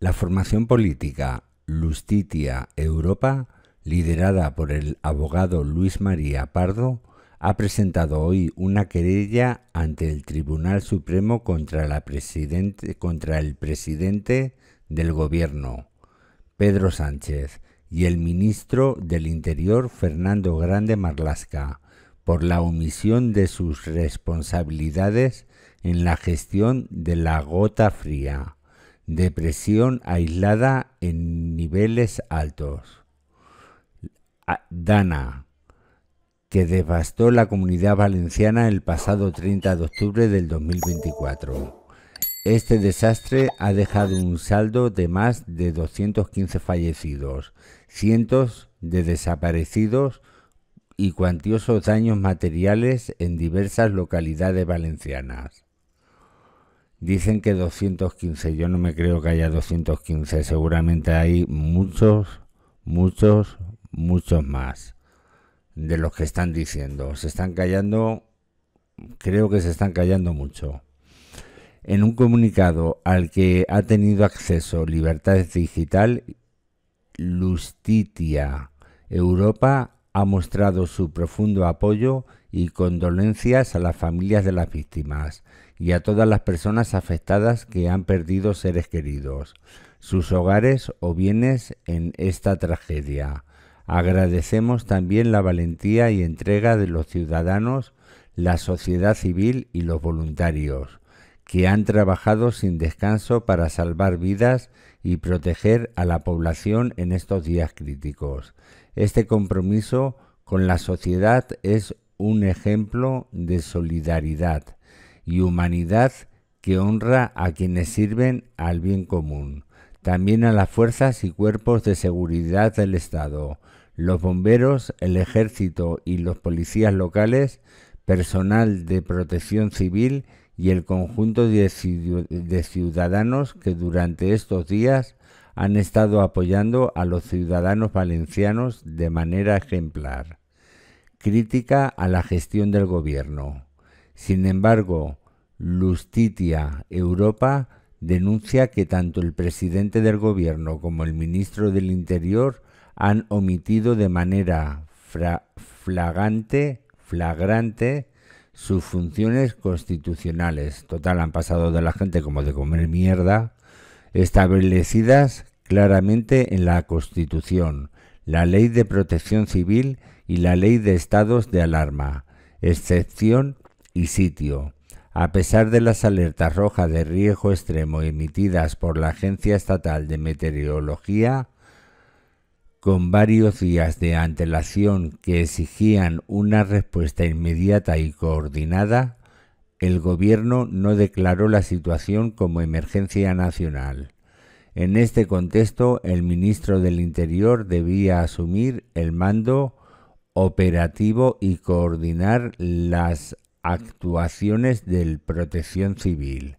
La formación política Lustitia Europa, liderada por el abogado Luis María Pardo, ha presentado hoy una querella ante el Tribunal Supremo contra, contra el presidente del Gobierno, Pedro Sánchez, y el ministro del Interior Fernando Grande Marlasca por la omisión de sus responsabilidades en la gestión de la gota fría, depresión aislada en niveles altos. Ah, Dana, que devastó la comunidad valenciana el pasado 30 de octubre del 2024. Este desastre ha dejado un saldo de más de 215 fallecidos, cientos de desaparecidos y cuantiosos daños materiales en diversas localidades valencianas. Dicen que 215, yo no me creo que haya 215, seguramente hay muchos, muchos, muchos más de los que están diciendo. Se están callando, creo que se están callando mucho. En un comunicado al que ha tenido acceso Libertad Digital, Lustitia Europa ha mostrado su profundo apoyo y condolencias a las familias de las víctimas y a todas las personas afectadas que han perdido seres queridos, sus hogares o bienes en esta tragedia. Agradecemos también la valentía y entrega de los ciudadanos, la sociedad civil y los voluntarios que han trabajado sin descanso para salvar vidas y proteger a la población en estos días críticos. Este compromiso con la sociedad es un ejemplo de solidaridad y humanidad que honra a quienes sirven al bien común, también a las fuerzas y cuerpos de seguridad del Estado, los bomberos, el ejército y los policías locales, personal de protección civil y el conjunto de ciudadanos que durante estos días han estado apoyando a los ciudadanos valencianos de manera ejemplar. Crítica a la gestión del gobierno. Sin embargo, Lustitia Europa denuncia que tanto el presidente del gobierno como el ministro del Interior han omitido de manera flagrante, flagrante sus funciones constitucionales. Total, han pasado de la gente como de comer mierda, establecidas claramente en la Constitución, la Ley de Protección Civil y la Ley de Estados de Alarma, excepción y sitio. A pesar de las alertas rojas de riesgo extremo emitidas por la Agencia Estatal de Meteorología, con varios días de antelación que exigían una respuesta inmediata y coordinada, el gobierno no declaró la situación como emergencia nacional. En este contexto, el ministro del Interior debía asumir el mando operativo y coordinar las actuaciones del protección civil.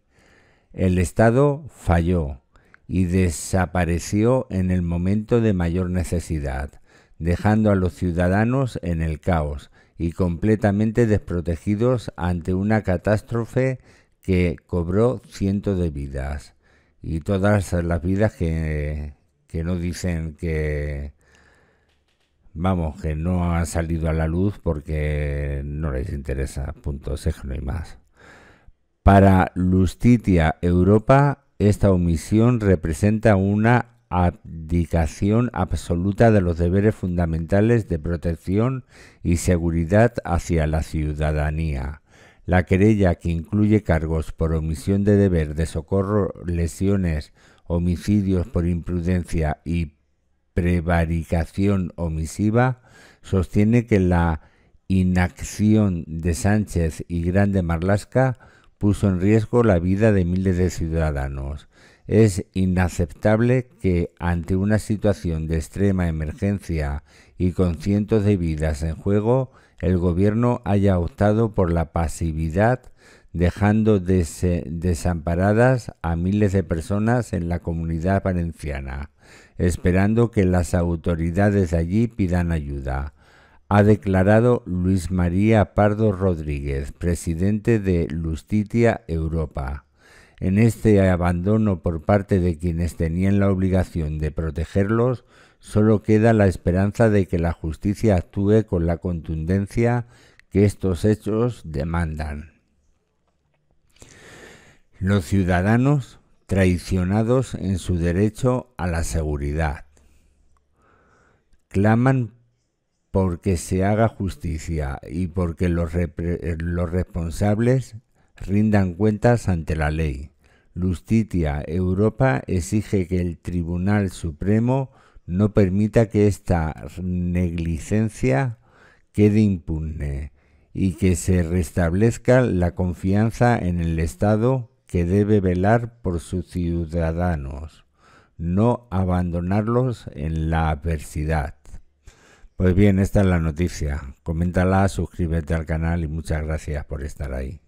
El Estado falló y desapareció en el momento de mayor necesidad, dejando a los ciudadanos en el caos y completamente desprotegidos ante una catástrofe que cobró cientos de vidas y todas las vidas que, no dicen que vamos que no han salido a la luz porque no les interesa punto que no hay más para Lustitia Europa esta omisión representa una abdicación absoluta de los deberes fundamentales de protección y seguridad hacia la ciudadanía. La querella que incluye cargos por omisión de deber de socorro, lesiones, homicidios por imprudencia y prevaricación omisiva sostiene que la inacción de Sánchez y Grande Marlasca puso en riesgo la vida de miles de ciudadanos. Es inaceptable que ante una situación de extrema emergencia y con cientos de vidas en juego, el gobierno haya optado por la pasividad, dejando desamparadas a miles de personas en la comunidad valenciana, esperando que las autoridades allí pidan ayuda ha declarado Luis María Pardo Rodríguez, presidente de Lustitia Europa. En este abandono por parte de quienes tenían la obligación de protegerlos, solo queda la esperanza de que la justicia actúe con la contundencia que estos hechos demandan. Los ciudadanos traicionados en su derecho a la seguridad claman porque se haga justicia y porque los, eh, responsables rindan cuentas ante la ley. Lustitia Europa exige que el Tribunal Supremo no permita que esta negligencia quede impune y que se restablezca la confianza en el Estado que debe velar por sus ciudadanos, no abandonarlos en la adversidad. Pues bien, esta es la noticia. Coméntala, suscríbete al canal y muchas gracias por estar ahí.